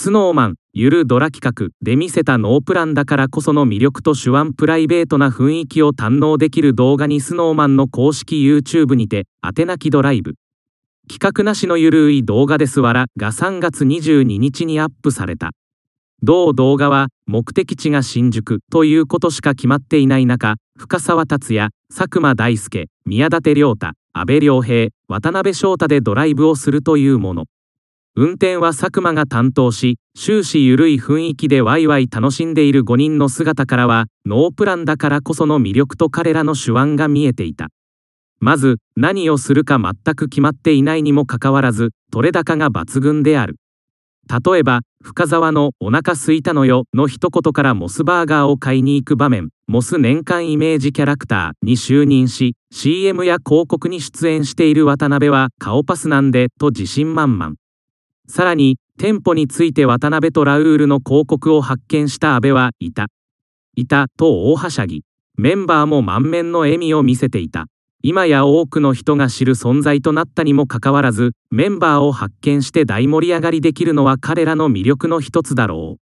スノーマン、ゆるドラ企画で見せたノープランだからこその魅力と手腕プライベートな雰囲気を堪能できる動画にスノーマンの公式 YouTube にて、当てなきドライブ。企画なしのゆるい動画ですわらが3月22日にアップされた。同動画は目的地が新宿ということしか決まっていない中、深沢達也、佐久間大介、宮舘亮太、阿部亮平、渡辺翔太でドライブをするというもの。運転は佐久間が担当し終始ゆるい雰囲気でワイワイ楽しんでいる5人の姿からはノープランだからこその魅力と彼らの手腕が見えていたまず何をするか全く決まっていないにもかかわらず取れ高が抜群である例えば深沢の「お腹すいたのよ」の一言からモスバーガーを買いに行く場面モス年間イメージキャラクターに就任し CM や広告に出演している渡辺は顔パスなんでと自信満々さらに店舗について渡辺とラウールの広告を発見した安倍はいたいたと大はしゃぎメンバーも満面の笑みを見せていた今や多くの人が知る存在となったにもかかわらずメンバーを発見して大盛り上がりできるのは彼らの魅力の一つだろう